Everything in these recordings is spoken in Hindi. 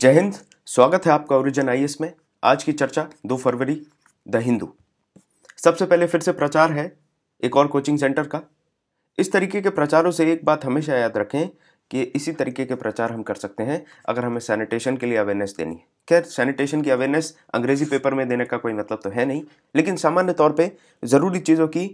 जय हिंद स्वागत है आपका ओरिजिन आई में आज की चर्चा 2 फरवरी द हिंदू सबसे पहले फिर से प्रचार है एक और कोचिंग सेंटर का इस तरीके के प्रचारों से एक बात हमेशा याद रखें कि इसी तरीके के प्रचार हम कर सकते हैं अगर हमें सैनिटेशन के लिए अवेयरनेस देनी है खैर सैनिटेशन की अवेयरनेस अंग्रेजी पेपर में देने का कोई मतलब तो है नहीं लेकिन सामान्य तौर पर ज़रूरी चीज़ों की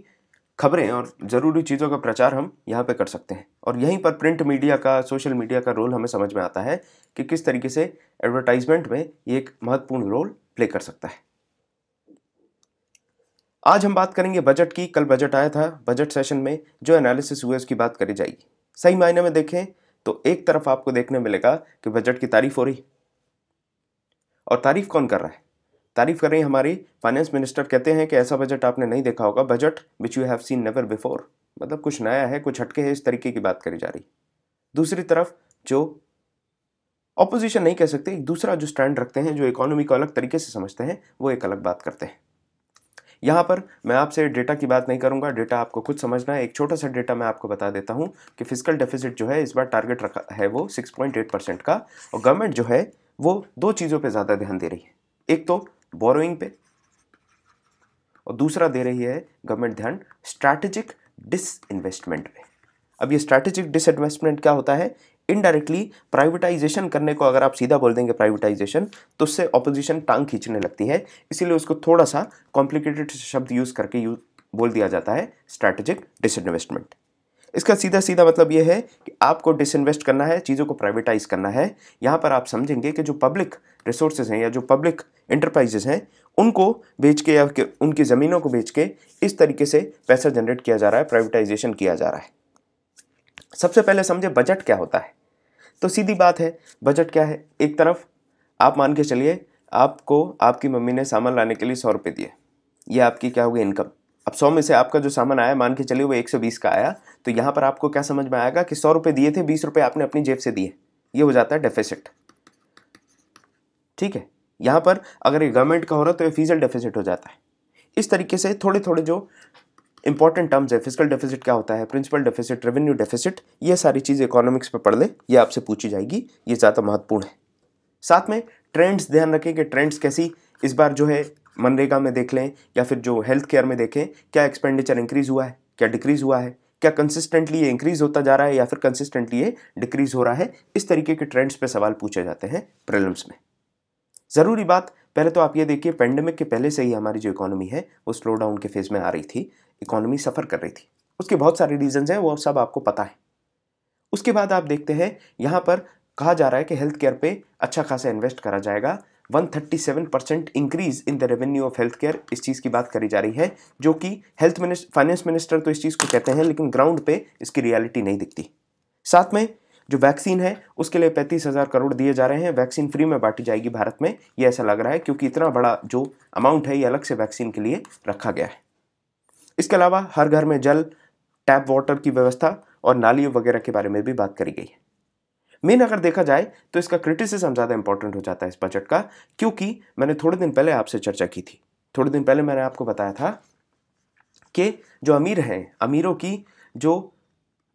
खबरें और ज़रूरी चीज़ों का प्रचार हम यहाँ पे कर सकते हैं और यहीं पर प्रिंट मीडिया का सोशल मीडिया का रोल हमें समझ में आता है कि किस तरीके से एडवर्टाइजमेंट में ये एक महत्वपूर्ण रोल प्ले कर सकता है आज हम बात करेंगे बजट की कल बजट आया था बजट सेशन में जो एनालिसिस हुए उसकी बात करी जाएगी सही मायने में देखें तो एक तरफ आपको देखने मिलेगा कि बजट की तारीफ हो रही और तारीफ कौन कर रहा है तारीफ कर रही हमारी फाइनेंस मिनिस्टर कहते हैं कि ऐसा बजट आपने नहीं देखा होगा budget which you have seen never before मतलब कुछ नया है कुछ हटके है इस तरीके की बात करी जा रही दूसरी तरफ जो ऑपोजिशन नहीं कह सकते एक दूसरा जो स्टैंड रखते हैं जो इकोनॉमी को अलग तरीके से समझते हैं वो एक अलग बात करते हैं यहाँ पर मैं आपसे डेटा की बात नहीं करूँगा डेटा आपको खुद समझना है एक छोटा सा डेटा मैं आपको बता देता हूँ कि फिजिकल डेफिसिट जो है इस बार टारगेट रखा है वो 6.8 परसेंट का और गवर्नमेंट जो है वो दो चीज़ों पे ज़्यादा ध्यान दे रही है एक तो बोरोइंग पे और दूसरा दे रही है गवर्नमेंट ध्यान स्ट्रैटेजिक डिस इन्वेस्टमेंट पे अब ये स्ट्रैटेजिक डिस इन्वेस्टमेंट क्या होता है इनडायरेक्टली प्राइवेटाइजेशन करने को अगर आप सीधा बोल देंगे प्राइवेटाइजेशन तो उससे ऑपोजिशन टांग खींचने लगती है इसीलिए उसको थोड़ा सा कॉम्प्लिकेटेड शब्द यूज़ करके यूज बोल दिया जाता है स्ट्रैटेजिक इन्वेस्टमेंट इसका सीधा सीधा मतलब ये है कि आपको डिसइन्वेस्ट करना है चीज़ों को प्राइवेटाइज करना है यहाँ पर आप समझेंगे कि जो पब्लिक रिसोर्सेज हैं या जो पब्लिक इंटरप्राइजेज हैं उनको बेच के या उनकी ज़मीनों को बेच के इस तरीके से पैसा जनरेट किया जा रहा है प्राइवेटाइजेशन किया जा रहा है सबसे पहले समझे बजट क्या होता है तो सीधी बात है बजट क्या है एक तरफ आप मान के चलिए आपको आपकी मम्मी ने सामान लाने के लिए सौ रुपये दिए ये आपकी क्या होगी इनकम अब सौ में से आपका जो सामान आया मान के चलिए वो एक सौ बीस का आया तो यहाँ पर आपको क्या समझ में आएगा कि सौ रुपये दिए थे बीस रुपये आपने अपनी जेब से दिए ये हो जाता है डेफिसिट ठीक है यहाँ पर अगर ये गवर्नमेंट का हो रहा तो ये फिजिकल डेफिसिट हो जाता है इस तरीके से थोड़े थोड़े जो इंपॉर्टेंट टर्म्स है फिजिकल डेफिसिट क्या होता है प्रिंसिपल डेफिसिट रेवेन्यू डेफिसिट ये सारी चीज़ इकोनॉमिक्स पर पढ़ लें ये आपसे पूछी जाएगी ये ज़्यादा महत्वपूर्ण है साथ में ट्रेंड्स ध्यान रखें कि ट्रेंड्स कैसी इस बार जो है मनरेगा में देख लें या फिर जो हेल्थ केयर में देखें क्या एक्सपेंडिचर इंक्रीज़ हुआ है क्या डिक्रीज़ हुआ है क्या कंसिस्टेंटली ये इंक्रीज़ होता जा रहा है या फिर कंसिस्टेंटली ये डिक्रीज़ हो रहा है इस तरीके के ट्रेंड्स पे सवाल पूछे जाते हैं प्रिलिम्स में ज़रूरी बात पहले तो आप ये देखिए पेंडेमिक के पहले से ही हमारी जो इकोनॉमी है वो स्लो डाउन के फेज़ में आ रही थी इकोनॉमी सफ़र कर रही थी उसके बहुत सारे रीजन हैं वो सब आपको पता है उसके बाद आप देखते हैं यहाँ पर कहा जा रहा है कि हेल्थ केयर पर अच्छा खासा इन्वेस्ट करा जाएगा 137 percent increase in the revenue of health care इस चीज़ की बात करी जा रही है जो कि हेल्थ मिनिस्टर फाइनेंस मिनिस्टर तो इस चीज़ को कहते हैं लेकिन ग्राउंड पे इसकी रियलिटी नहीं दिखती साथ में जो वैक्सीन है उसके लिए पैंतीस हज़ार करोड़ दिए जा रहे हैं वैक्सीन फ्री में बांटी जाएगी भारत में ये ऐसा लग रहा है क्योंकि इतना बड़ा जो अमाउंट है ये अलग से वैक्सीन के लिए रखा गया है इसके अलावा हर घर में जल टैप वाटर की व्यवस्था और नालियों वगैरह के बारे में भी बात करी गई है मेन अगर देखा जाए तो इसका क्रिटिसिज्म ज़्यादा इंपॉर्टेंट हो जाता है इस बजट का क्योंकि मैंने थोड़े दिन पहले आपसे चर्चा की थी थोड़े दिन पहले मैंने आपको बताया था कि जो अमीर हैं अमीरों की जो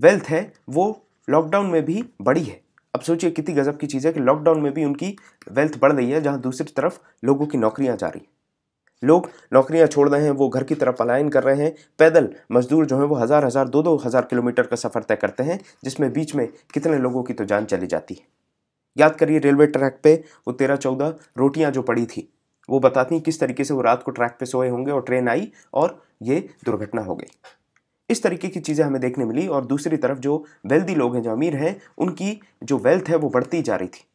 वेल्थ है वो लॉकडाउन में भी बढ़ी है अब सोचिए कितनी गजब की चीज़ है कि लॉकडाउन में भी उनकी वेल्थ बढ़ रही है जहाँ दूसरी तरफ लोगों की नौकरियाँ जा रही हैं लोग नौकरियां छोड़ रहे हैं वो घर की तरफ पलायन कर रहे हैं पैदल मजदूर जो हैं वो हज़ार हज़ार दो दो हज़ार किलोमीटर का सफ़र तय करते हैं जिसमें बीच में कितने लोगों की तो जान चली जाती है याद करिए रेलवे ट्रैक पे वो तेरह चौदह रोटियां जो पड़ी थी वो बताती हैं किस तरीके से वो रात को ट्रैक पे सोए होंगे और ट्रेन आई और ये दुर्घटना हो गई इस तरीके की चीज़ें हमें देखने मिली और दूसरी तरफ जो वेल्दी लोग हैं जो अमीर हैं उनकी जो वेल्थ है वो बढ़ती जा रही थी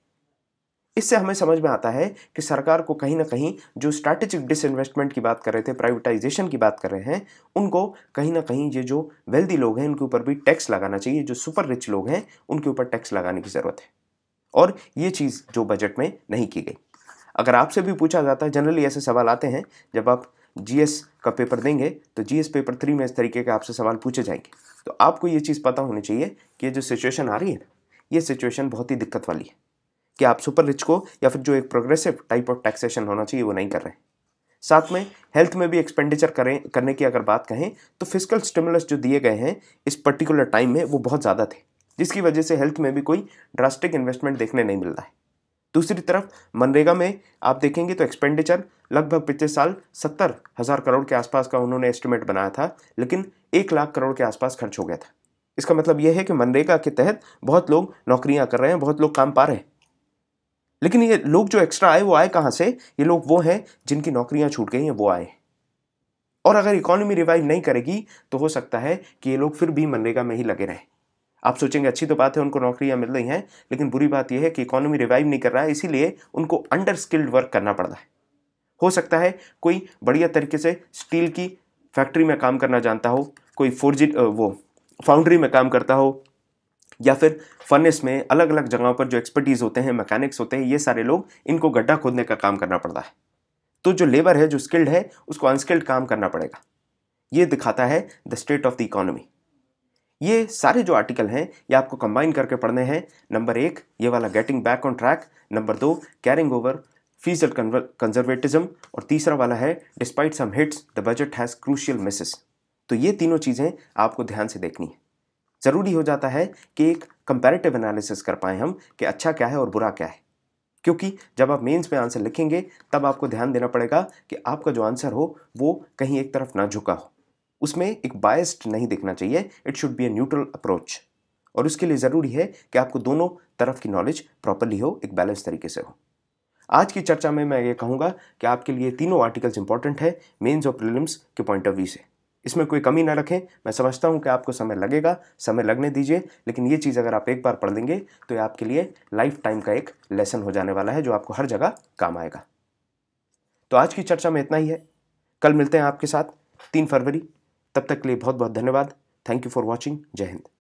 इससे हमें समझ में आता है कि सरकार को कहीं ना कहीं जो स्ट्रैटेजिक डिसइन्वेस्टमेंट की बात कर रहे थे प्राइवेटाइजेशन की बात कर रहे हैं उनको कहीं ना कहीं ये जो वेल्दी लोग हैं उनके ऊपर भी टैक्स लगाना चाहिए जो सुपर रिच लोग हैं उनके ऊपर टैक्स लगाने की ज़रूरत है और ये चीज़ जो बजट में नहीं की गई अगर आपसे भी पूछा जाता है जनरली ऐसे सवाल आते हैं जब आप जी का पेपर देंगे तो जी पेपर थ्री में इस तरीके के आपसे सवाल पूछे जाएंगे तो आपको ये चीज़ पता होनी चाहिए कि ये जो सिचुएशन आ रही है ये सिचुएशन बहुत ही दिक्कत वाली है कि आप सुपर रिच को या फिर जो एक प्रोग्रेसिव टाइप ऑफ टैक्सेशन होना चाहिए वो नहीं कर रहे साथ में हेल्थ में भी एक्सपेंडिचर करें करने की अगर बात कहें तो फिजिकल स्टिमुलस जो दिए गए हैं इस पर्टिकुलर टाइम में वो बहुत ज़्यादा थे जिसकी वजह से हेल्थ में भी कोई ड्रास्टिक इन्वेस्टमेंट देखने नहीं मिल रहा है दूसरी तरफ मनरेगा में आप देखेंगे तो एक्सपेंडिचर लगभग पिछले साल सत्तर हज़ार करोड़ के आसपास का उन्होंने एस्टिमेट बनाया था लेकिन एक लाख करोड़ के आसपास खर्च हो गया था इसका मतलब यह है कि मनरेगा के तहत बहुत लोग नौकरियां कर रहे हैं बहुत लोग काम पा रहे हैं लेकिन ये लोग जो एक्स्ट्रा आए वो आए कहाँ से ये लोग वो हैं जिनकी नौकरियाँ छूट गई हैं वो आए और अगर इकोनॉमी रिवाइव नहीं करेगी तो हो सकता है कि ये लोग फिर भी मनरेगा में ही लगे रहें आप सोचेंगे अच्छी तो बात है उनको नौकरियाँ मिल रही हैं लेकिन बुरी बात यह है कि इकोनॉमी रिवाइव नहीं कर रहा है इसीलिए उनको अंडर स्किल्ड वर्क करना पड़ रहा है हो सकता है कोई बढ़िया तरीके से स्टील की फैक्ट्री में काम करना जानता हो कोई फोर वो फाउंड्री में काम करता हो या फिर फर्नेस में अलग अलग जगहों पर जो एक्सपर्टीज़ होते हैं मैकेनिक्स होते हैं ये सारे लोग इनको गड्ढा खोदने का काम करना पड़ता है तो जो लेबर है जो स्किल्ड है उसको अनस्किल्ड काम करना पड़ेगा ये दिखाता है the state of the economy ये सारे जो आर्टिकल हैं ये आपको कंबाइन करके पढ़ने हैं नंबर एक ये वाला getting back on track number दो carrying over fees and conservatism और तीसरा वाला है despite some hits the budget has crucial misses तो ये तीनों चीज़ें आपको ध्यान से देखनी है ज़रूरी हो जाता है कि एक कंपैरेटिव एनालिसिस कर पाएँ हम कि अच्छा क्या है और बुरा क्या है क्योंकि जब आप मेंस में आंसर लिखेंगे तब आपको ध्यान देना पड़ेगा कि आपका जो आंसर हो वो कहीं एक तरफ ना झुका हो उसमें एक बायस्ड नहीं देखना चाहिए it should be a neutral approach और उसके लिए ज़रूरी है कि आपको दोनों तरफ की नॉलेज प्रॉपरली हो एक बैलेंस तरीके से हो आज की चर्चा में मैं ये कहूँगा कि आपके लिए तीनों आर्टिकल्स इंपॉर्टेंट हैं मेन्स और प्रिलिम्स के पॉइंट ऑफ व्यू से इसमें कोई कमी ना रखें मैं समझता हूँ कि आपको समय लगेगा समय लगने दीजिए लेकिन ये चीज़ अगर आप एक बार पढ़ लेंगे तो ये आपके लिए लाइफ टाइम का एक लेसन हो जाने वाला है जो आपको हर जगह काम आएगा तो आज की चर्चा में इतना ही है कल मिलते हैं आपके साथ तीन फरवरी तब तक के लिए बहुत बहुत धन्यवाद थैंक यू फॉर वॉचिंग जय हिंद